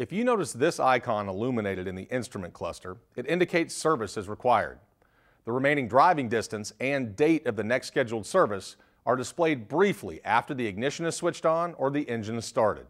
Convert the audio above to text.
If you notice this icon illuminated in the instrument cluster, it indicates service is required. The remaining driving distance and date of the next scheduled service are displayed briefly after the ignition is switched on or the engine is started.